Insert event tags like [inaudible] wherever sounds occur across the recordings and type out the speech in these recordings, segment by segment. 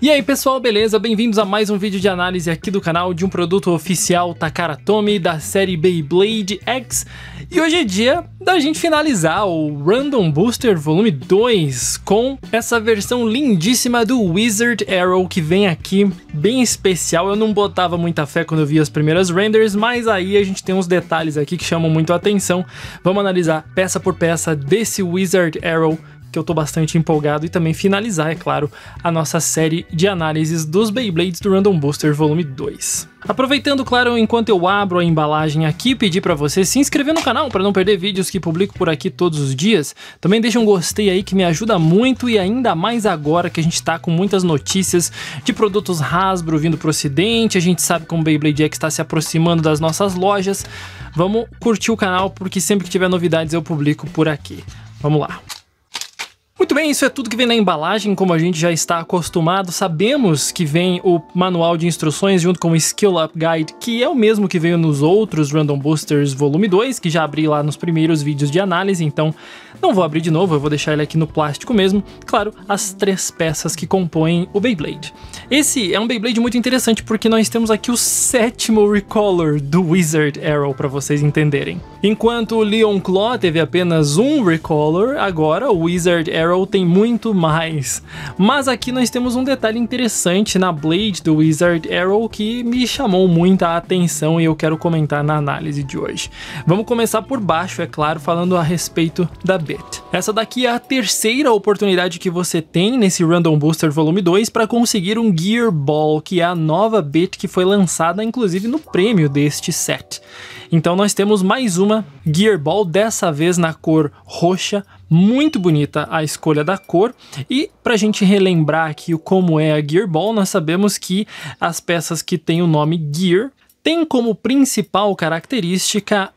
E aí pessoal, beleza? Bem-vindos a mais um vídeo de análise aqui do canal de um produto oficial Takaratomi da série Beyblade X e hoje é dia da gente finalizar o Random Booster Volume 2 com essa versão lindíssima do Wizard Arrow que vem aqui bem especial. Eu não botava muita fé quando eu vi as primeiras renders, mas aí a gente tem uns detalhes aqui que chamam muito a atenção. Vamos analisar peça por peça desse Wizard Arrow que eu tô bastante empolgado e também finalizar, é claro, a nossa série de análises dos Beyblades do Random Booster Volume 2. Aproveitando, claro, enquanto eu abro a embalagem aqui, pedir para você se inscrever no canal para não perder vídeos que publico por aqui todos os dias. Também deixa um gostei aí que me ajuda muito e ainda mais agora que a gente tá com muitas notícias de produtos Hasbro vindo pro ocidente, a gente sabe como o Beyblade X está se aproximando das nossas lojas. Vamos curtir o canal porque sempre que tiver novidades eu publico por aqui. Vamos lá. Muito bem, isso é tudo que vem na embalagem, como a gente já está acostumado. Sabemos que vem o manual de instruções junto com o Skill Up Guide, que é o mesmo que veio nos outros Random Boosters Volume 2, que já abri lá nos primeiros vídeos de análise, então não vou abrir de novo, eu vou deixar ele aqui no plástico mesmo. Claro, as três peças que compõem o Beyblade. Esse é um Beyblade muito interessante porque nós temos aqui o sétimo Recolor do Wizard Arrow, para vocês entenderem. Enquanto Leon Claw teve apenas um Recolor, agora o Wizard Arrow tem muito mais. Mas aqui nós temos um detalhe interessante na Blade do Wizard Arrow que me chamou muita atenção e eu quero comentar na análise de hoje. Vamos começar por baixo, é claro, falando a respeito da Bit. Essa daqui é a terceira oportunidade que você tem nesse Random Booster Volume 2 para conseguir um Gear Ball, que é a nova Bit que foi lançada inclusive no prêmio deste set. Então nós temos mais uma Gear Ball, dessa vez na cor roxa, muito bonita a escolha da cor. E para a gente relembrar aqui como é a Gear Ball, nós sabemos que as peças que têm o nome Gear tem como principal característica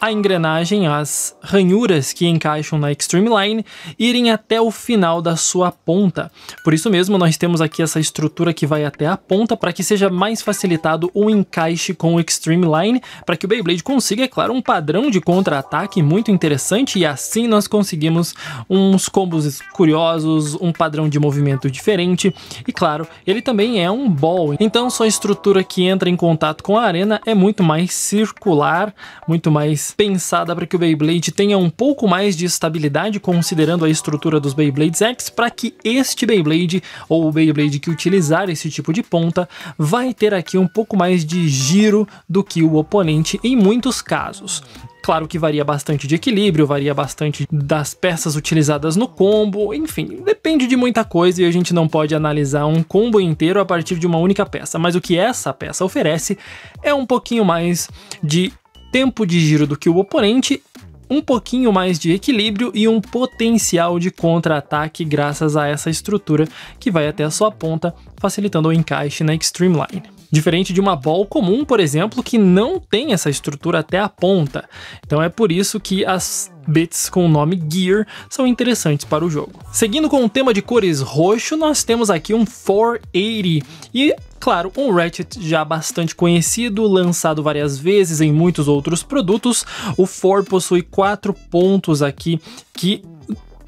a engrenagem, as ranhuras que encaixam na Extreme Line, irem até o final da sua ponta. Por isso mesmo, nós temos aqui essa estrutura que vai até a ponta para que seja mais facilitado o encaixe com o Extreme Line, para que o Beyblade consiga, é claro, um padrão de contra-ataque muito interessante e assim nós conseguimos uns combos curiosos, um padrão de movimento diferente e, claro, ele também é um ball, então sua estrutura que entra em contato com a arena é muito mais circular, muito mais mais pensada para que o Beyblade tenha um pouco mais de estabilidade, considerando a estrutura dos Beyblades X, para que este Beyblade, ou o Beyblade que utilizar esse tipo de ponta, vai ter aqui um pouco mais de giro do que o oponente em muitos casos. Claro que varia bastante de equilíbrio, varia bastante das peças utilizadas no combo, enfim, depende de muita coisa e a gente não pode analisar um combo inteiro a partir de uma única peça, mas o que essa peça oferece é um pouquinho mais de tempo de giro do que o oponente, um pouquinho mais de equilíbrio e um potencial de contra-ataque graças a essa estrutura que vai até a sua ponta, facilitando o encaixe na Extreme Line. Diferente de uma ball comum, por exemplo, que não tem essa estrutura até a ponta. Então é por isso que as bits com o nome Gear são interessantes para o jogo. Seguindo com o tema de cores roxo, nós temos aqui um 480 e claro, um Ratchet já bastante conhecido, lançado várias vezes em muitos outros produtos. O 4 possui quatro pontos aqui que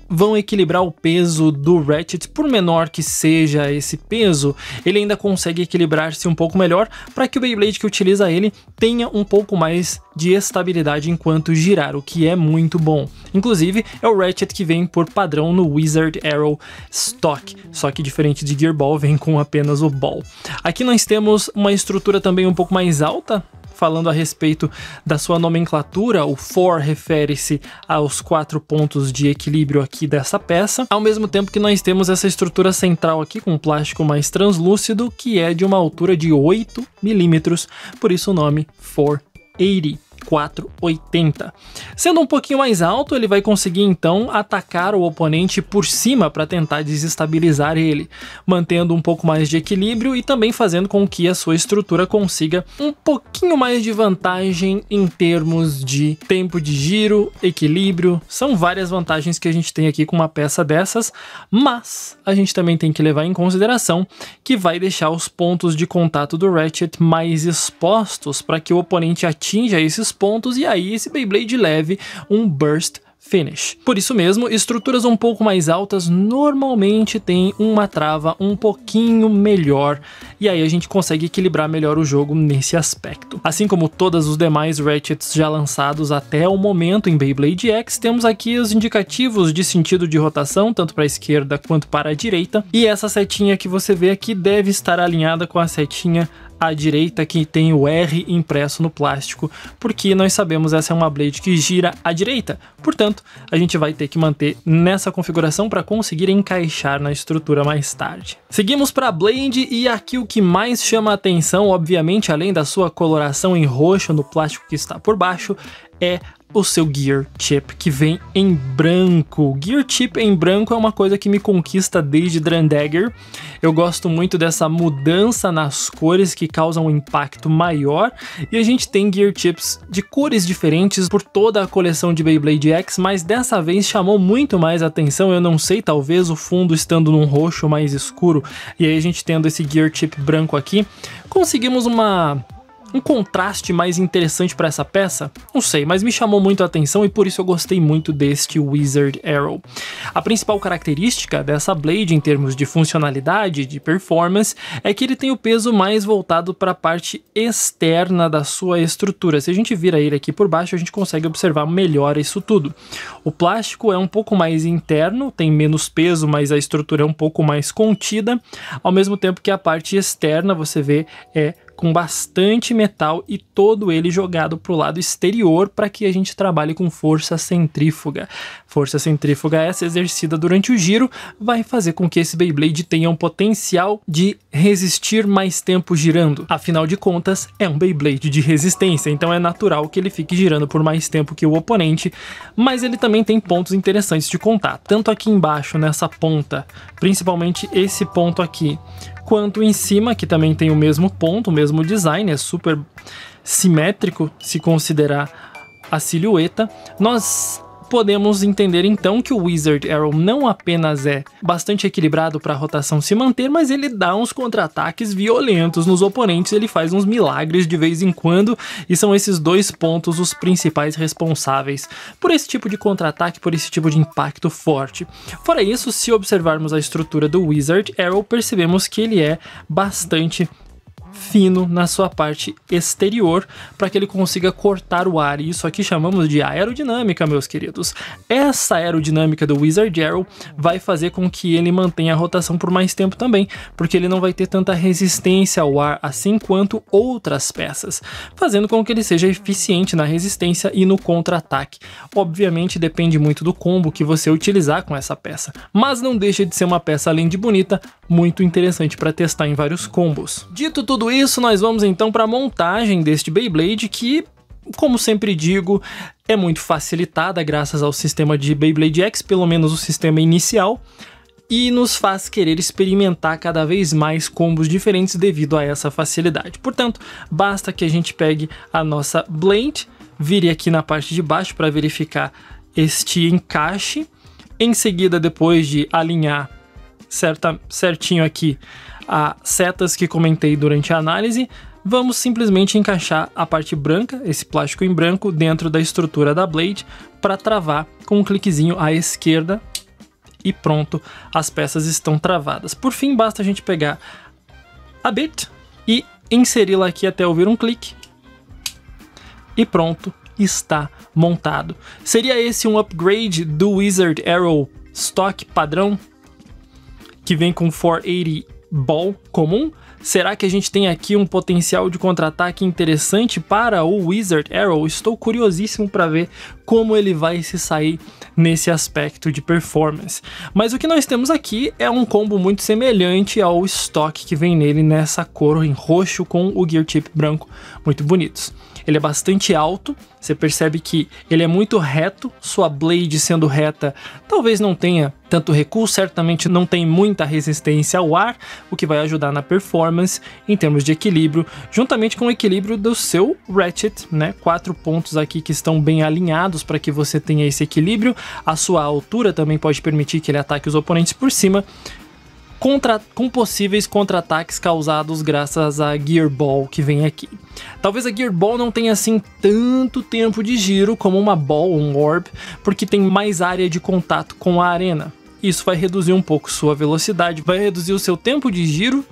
vão equilibrar o peso do Ratchet, por menor que seja esse peso, ele ainda consegue equilibrar-se um pouco melhor para que o Beyblade que utiliza ele tenha um pouco mais de estabilidade enquanto girar, o que é muito bom. Inclusive, é o Ratchet que vem por padrão no Wizard Arrow Stock, só que diferente de Gear Ball, [laughs] vem com apenas o Ball. Aqui nós temos uma estrutura também um pouco mais alta, falando a respeito da sua nomenclatura. O for refere-se aos quatro pontos de equilíbrio aqui dessa peça, ao mesmo tempo que nós temos essa estrutura central aqui com plástico mais translúcido, que é de uma altura de 8 milímetros, por isso o nome for 80. 4,80. Sendo um pouquinho mais alto, ele vai conseguir então atacar o oponente por cima para tentar desestabilizar ele, mantendo um pouco mais de equilíbrio e também fazendo com que a sua estrutura consiga um pouquinho mais de vantagem em termos de tempo de giro, equilíbrio. São várias vantagens que a gente tem aqui com uma peça dessas, mas a gente também tem que levar em consideração que vai deixar os pontos de contato do Ratchet mais expostos para que o oponente atinja esses pontos e aí esse Beyblade leve um Burst Finish. Por isso mesmo, estruturas um pouco mais altas normalmente tem uma trava um pouquinho melhor e aí a gente consegue equilibrar melhor o jogo nesse aspecto. Assim como todos os demais Ratchets já lançados até o momento em Beyblade X, temos aqui os indicativos de sentido de rotação, tanto para a esquerda quanto para a direita, e essa setinha que você vê aqui deve estar alinhada com a setinha à direita que tem o R impresso no plástico, porque nós sabemos essa é uma blade que gira à direita. Portanto, a gente vai ter que manter nessa configuração para conseguir encaixar na estrutura mais tarde. Seguimos para a blade e aqui o que mais chama a atenção, obviamente, além da sua coloração em roxo no plástico que está por baixo, é o seu gear chip que vem em branco. Gear chip em branco é uma coisa que me conquista desde Drandagger. Eu gosto muito dessa mudança nas cores que causa um impacto maior e a gente tem gear chips de cores diferentes por toda a coleção de Beyblade X, mas dessa vez chamou muito mais atenção. Eu não sei, talvez o fundo estando num roxo mais escuro e aí a gente tendo esse gear chip branco aqui, conseguimos uma um contraste mais interessante para essa peça? Não sei, mas me chamou muito a atenção e por isso eu gostei muito deste Wizard Arrow. A principal característica dessa Blade em termos de funcionalidade, de performance, é que ele tem o peso mais voltado para a parte externa da sua estrutura. Se a gente vira ele aqui por baixo, a gente consegue observar melhor isso tudo. O plástico é um pouco mais interno, tem menos peso, mas a estrutura é um pouco mais contida, ao mesmo tempo que a parte externa, você vê, é com bastante metal e todo ele jogado para o lado exterior para que a gente trabalhe com força centrífuga. Força centrífuga essa exercida durante o giro vai fazer com que esse Beyblade tenha um potencial de resistir mais tempo girando. Afinal de contas, é um Beyblade de resistência, então é natural que ele fique girando por mais tempo que o oponente, mas ele também tem pontos interessantes de contar. Tanto aqui embaixo nessa ponta, principalmente esse ponto aqui, quanto em cima, que também tem o mesmo ponto, o mesmo design, é super simétrico se considerar a silhueta. Nós Podemos entender então que o Wizard Arrow não apenas é bastante equilibrado para a rotação se manter, mas ele dá uns contra-ataques violentos nos oponentes, ele faz uns milagres de vez em quando, e são esses dois pontos os principais responsáveis por esse tipo de contra-ataque, por esse tipo de impacto forte. Fora isso, se observarmos a estrutura do Wizard Arrow, percebemos que ele é bastante fino na sua parte exterior para que ele consiga cortar o ar. E isso aqui chamamos de aerodinâmica, meus queridos. Essa aerodinâmica do Wizard Arrow vai fazer com que ele mantenha a rotação por mais tempo também, porque ele não vai ter tanta resistência ao ar assim quanto outras peças, fazendo com que ele seja eficiente na resistência e no contra-ataque. Obviamente depende muito do combo que você utilizar com essa peça, mas não deixa de ser uma peça além de bonita, muito interessante para testar em vários combos. Dito tudo isso, nós vamos então para a montagem deste Beyblade que como sempre digo, é muito facilitada graças ao sistema de Beyblade X, pelo menos o sistema inicial, e nos faz querer experimentar cada vez mais combos diferentes devido a essa facilidade. Portanto, basta que a gente pegue a nossa Blade, vire aqui na parte de baixo para verificar este encaixe, em seguida, depois de alinhar certa, certinho aqui a setas que comentei durante a análise, vamos simplesmente encaixar a parte branca, esse plástico em branco, dentro da estrutura da blade para travar com um cliquezinho à esquerda e pronto, as peças estão travadas. Por fim, basta a gente pegar a bit e inseri-la aqui até ouvir um clique e pronto, está montado. Seria esse um upgrade do Wizard Arrow stock padrão que vem com 480 ball comum? Será que a gente tem aqui um potencial de contra-ataque interessante para o Wizard Arrow? Estou curiosíssimo para ver como ele vai se sair nesse aspecto de performance. Mas o que nós temos aqui é um combo muito semelhante ao estoque que vem nele nessa cor em roxo com o gear chip branco, muito bonitos ele é bastante alto, você percebe que ele é muito reto, sua blade sendo reta talvez não tenha tanto recuo, certamente não tem muita resistência ao ar, o que vai ajudar na performance em termos de equilíbrio, juntamente com o equilíbrio do seu ratchet, né? Quatro pontos aqui que estão bem alinhados para que você tenha esse equilíbrio. A sua altura também pode permitir que ele ataque os oponentes por cima contra, com possíveis contra-ataques causados graças à Gearball que vem aqui. Talvez a Gearball não tenha assim tanto tempo de giro como uma Ball ou um Orb, porque tem mais área de contato com a arena. Isso vai reduzir um pouco sua velocidade, vai reduzir o seu tempo de giro,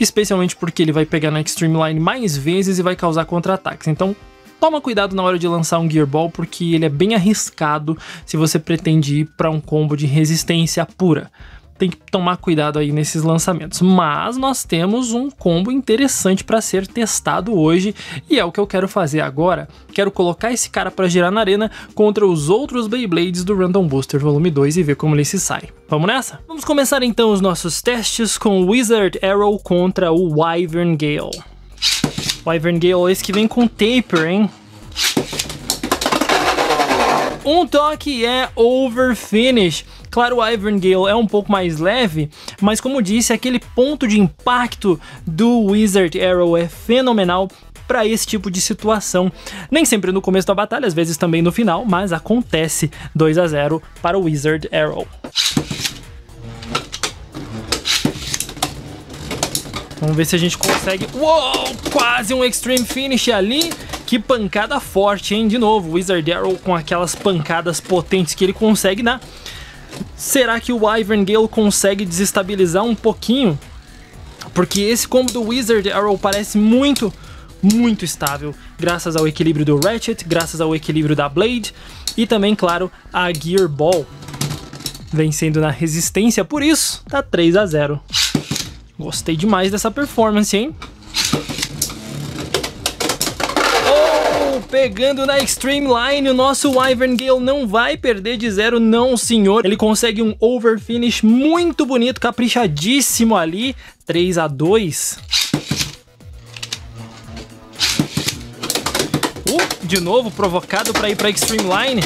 especialmente porque ele vai pegar na Extreme Line mais vezes e vai causar contra-ataques. Então, toma cuidado na hora de lançar um Gearball, porque ele é bem arriscado se você pretende ir para um combo de resistência pura tem que tomar cuidado aí nesses lançamentos. Mas nós temos um combo interessante para ser testado hoje e é o que eu quero fazer agora. Quero colocar esse cara para girar na arena contra os outros Beyblades do Random Booster Volume 2 e ver como ele se sai. Vamos nessa? Vamos começar então os nossos testes com Wizard Arrow contra o Wyvern Gale. Wyvern Gale esse que vem com Taper, hein? Um toque é over finish. Claro, o Gale é um pouco mais leve, mas como disse, aquele ponto de impacto do Wizard Arrow é fenomenal para esse tipo de situação. Nem sempre no começo da batalha, às vezes também no final, mas acontece 2 a 0 para o Wizard Arrow. Vamos ver se a gente consegue... Uou! Quase um Extreme Finish ali. Que pancada forte, hein? De novo, Wizard Arrow com aquelas pancadas potentes que ele consegue dar. Na Será que o Ivern consegue desestabilizar um pouquinho? Porque esse combo do Wizard Arrow parece muito, muito estável, graças ao equilíbrio do Ratchet, graças ao equilíbrio da Blade e também, claro, a Gear Ball vencendo na resistência, por isso tá 3 a 0. Gostei demais dessa performance, hein? pegando na Extreme Line, o nosso Wyvern Gale não vai perder de zero, não senhor. Ele consegue um over finish muito bonito, caprichadíssimo ali, 3 a 2 Uh, de novo, provocado para ir para Extreme Line.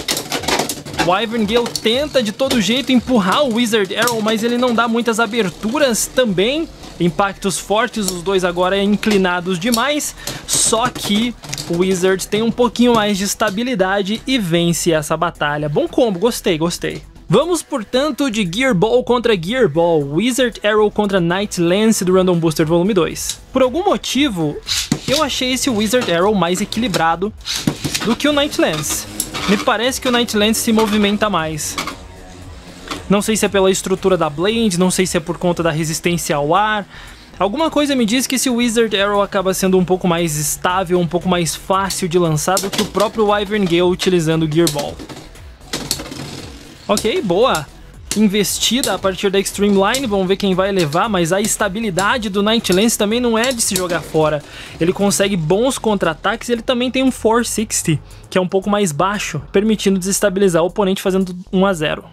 Wyvern Gale tenta de todo jeito empurrar o Wizard Arrow, mas ele não dá muitas aberturas também impactos fortes, os dois agora inclinados demais, só que o Wizard tem um pouquinho mais de estabilidade e vence essa batalha. Bom combo, gostei, gostei. Vamos, portanto, de Gear Ball contra Gear Ball, Wizard Arrow contra Night Lance do Random Booster Volume 2. Por algum motivo, eu achei esse Wizard Arrow mais equilibrado do que o Night Lance. Me parece que o Night Lance se movimenta mais. Não sei se é pela estrutura da Blade, não sei se é por conta da resistência ao ar. Alguma coisa me diz que esse Wizard Arrow acaba sendo um pouco mais estável, um pouco mais fácil de lançar do que o próprio Wyvern Gale utilizando o Gear Ball. Ok, boa! Investida a partir da Extreme Line, vamos ver quem vai levar, mas a estabilidade do Night Lance também não é de se jogar fora. Ele consegue bons contra-ataques e ele também tem um 460, que é um pouco mais baixo, permitindo desestabilizar o oponente fazendo 1 a 0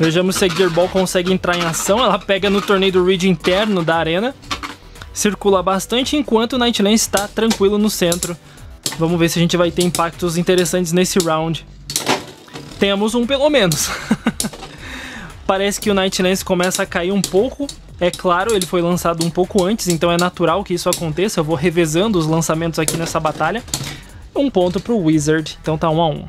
Vejamos se a Gearball consegue entrar em ação. Ela pega no torneio do Ridge interno da arena. Circula bastante, enquanto o Nightlance está tranquilo no centro. Vamos ver se a gente vai ter impactos interessantes nesse round. Temos um pelo menos. [laughs] Parece que o Nightlance começa a cair um pouco. É claro, ele foi lançado um pouco antes, então é natural que isso aconteça. Eu vou revezando os lançamentos aqui nessa batalha. Um ponto para o Wizard, então tá 1 um a 1 um.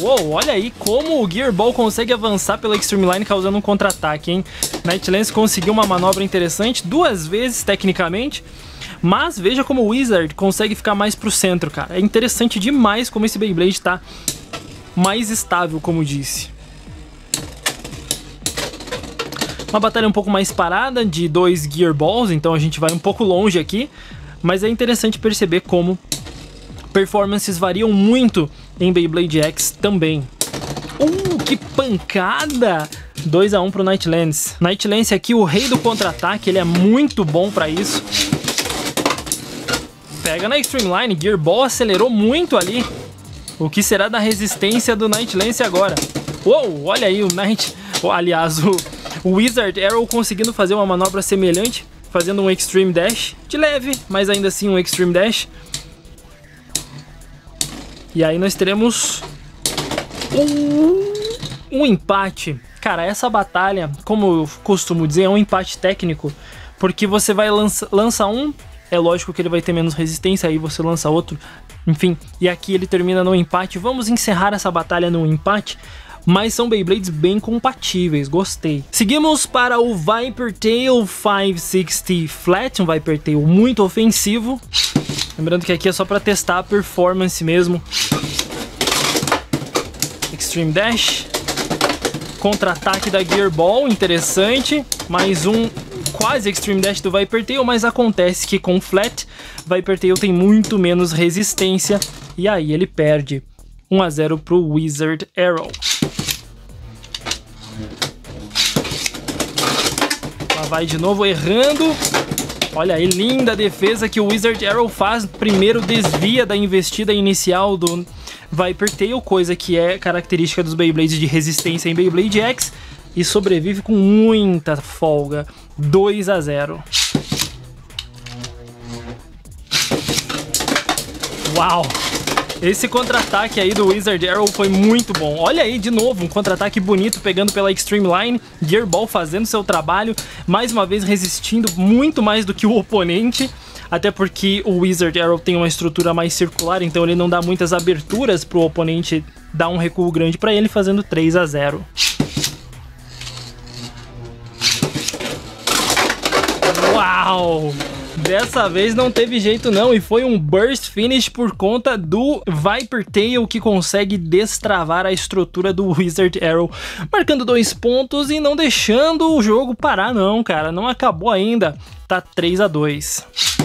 uou, olha aí como o Gearball consegue avançar pela Extreme Line causando um contra-ataque, hein? Nightlands conseguiu uma manobra interessante duas vezes tecnicamente, mas veja como o Wizard consegue ficar mais pro centro, cara. É interessante demais como esse Beyblade tá mais estável, como disse. Uma batalha um pouco mais parada, de dois Gear Balls, então a gente vai um pouco longe aqui. Mas é interessante perceber como performances variam muito em Beyblade X também. Uh, que pancada! 2 a 1 pro Nightlands. Nightlands aqui, o rei do contra-ataque, ele é muito bom para isso. Pega na Extreme Line, Gearball acelerou muito ali. O que será da resistência do Nightlands agora? Uou, olha aí o Night... Oh, aliás, o, o Wizard Arrow conseguindo fazer uma manobra semelhante, fazendo um Extreme Dash, de leve, mas ainda assim um Extreme Dash. E aí nós teremos um, um empate. Cara, essa batalha, como eu costumo dizer, é um empate técnico, porque você vai lançar lança um, é lógico que ele vai ter menos resistência, aí você lança outro, enfim. E aqui ele termina no empate. Vamos encerrar essa batalha no empate, mas são Beyblades bem compatíveis, gostei. Seguimos para o Viper Tail 560 Flat, um Viper Tail muito ofensivo. Lembrando que aqui é só para testar a performance mesmo. Extreme Dash. Contra-ataque da Gearball, interessante. Mais um quase Extreme Dash do Viper Tail, mas acontece que com Flat, Viper Tail tem muito menos resistência. E aí ele perde 1 a 0 para o Wizard Arrow. Lá vai de novo errando. Olha aí, linda defesa que o Wizard Arrow faz. Primeiro desvia da investida inicial do Viper Tail, coisa que é característica dos Beyblades de resistência em Beyblade X. E sobrevive com muita folga. 2 a 0. Uau! Esse contra-ataque aí do Wizard Arrow foi muito bom. Olha aí, de novo, um contra-ataque bonito pegando pela Extreme Line. Gearball fazendo seu trabalho, mais uma vez resistindo muito mais do que o oponente. Até porque o Wizard Arrow tem uma estrutura mais circular, então ele não dá muitas aberturas para o oponente dar um recuo grande para ele, fazendo 3 a 0. Uau! Dessa vez não teve jeito não e foi um burst finish por conta do Viper Tail que consegue destravar a estrutura do Wizard Arrow, marcando dois pontos e não deixando o jogo parar não, cara. Não acabou ainda. Tá 3 a 2.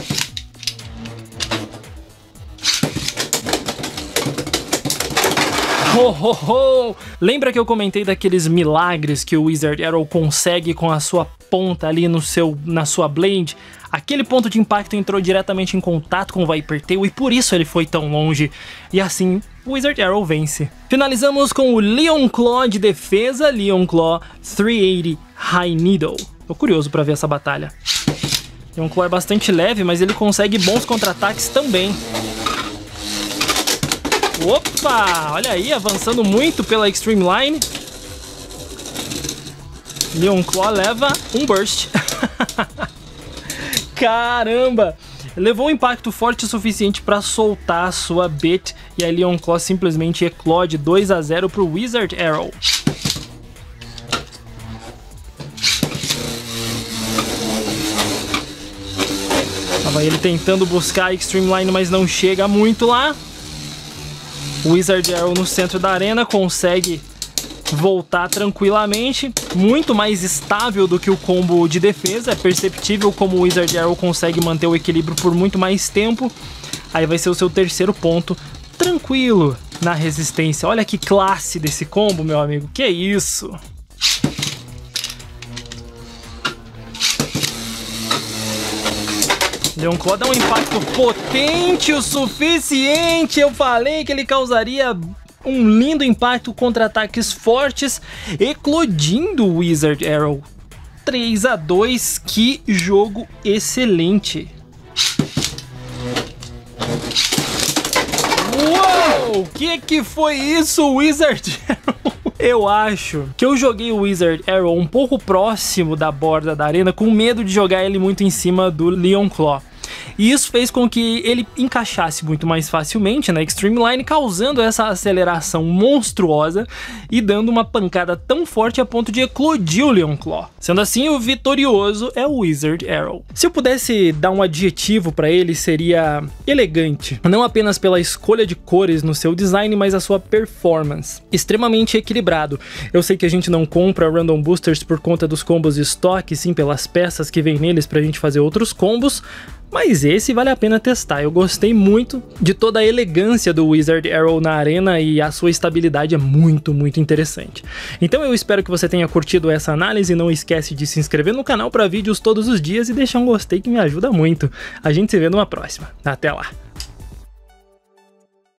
Ho, ho, ho! Lembra que eu comentei daqueles milagres que o Wizard Arrow consegue com a sua ponta ali no seu, na sua blade? Aquele ponto de impacto entrou diretamente em contato com o Viper Tail e por isso ele foi tão longe. E assim, o Wizard Arrow vence. Finalizamos com o Leon Claw de defesa, Leon Claw 380 High Needle. Tô curioso para ver essa batalha. Leon Claw é bastante leve, mas ele consegue bons contra-ataques também. Opa! Olha aí, avançando muito pela Extreme Line. Leon Claw leva um burst. [laughs] Caramba! Levou um impacto forte o suficiente para soltar sua bit e a Leon Claw simplesmente eclode 2 a 0 pro Wizard Arrow. Tava ele tentando buscar a Extreme Line, mas não chega muito lá. O Wizard Arrow no centro da arena consegue voltar tranquilamente, muito mais estável do que o combo de defesa, é perceptível como o Wizard Arrow consegue manter o equilíbrio por muito mais tempo. Aí vai ser o seu terceiro ponto, tranquilo na resistência. Olha que classe desse combo, meu amigo, que isso! Leon Claw dá um impacto potente o suficiente. Eu falei que ele causaria um lindo impacto contra ataques fortes, eclodindo o Wizard Arrow. 3 a 2 que jogo excelente. Uou, o que que foi isso, Wizard Arrow? [laughs] Eu acho que eu joguei o Wizard Arrow um pouco próximo da borda da arena, com medo de jogar ele muito em cima do Leon Claw. E isso fez com que ele encaixasse muito mais facilmente na né, Extreme Line, causando essa aceleração monstruosa e dando uma pancada tão forte a ponto de eclodir o Leonclaw. Sendo assim, o vitorioso é o Wizard Arrow. Se eu pudesse dar um adjetivo para ele, seria elegante, não apenas pela escolha de cores no seu design, mas a sua performance. Extremamente equilibrado. Eu sei que a gente não compra Random Boosters por conta dos combos de estoque, sim pelas peças que vem neles pra gente fazer outros combos, mas esse vale a pena testar. Eu gostei muito de toda a elegância do Wizard Arrow na arena e a sua estabilidade é muito, muito interessante. Então eu espero que você tenha curtido essa análise, não esquece de se inscrever no canal para vídeos todos os dias e deixar um gostei que me ajuda muito. A gente se vê numa próxima. Até lá.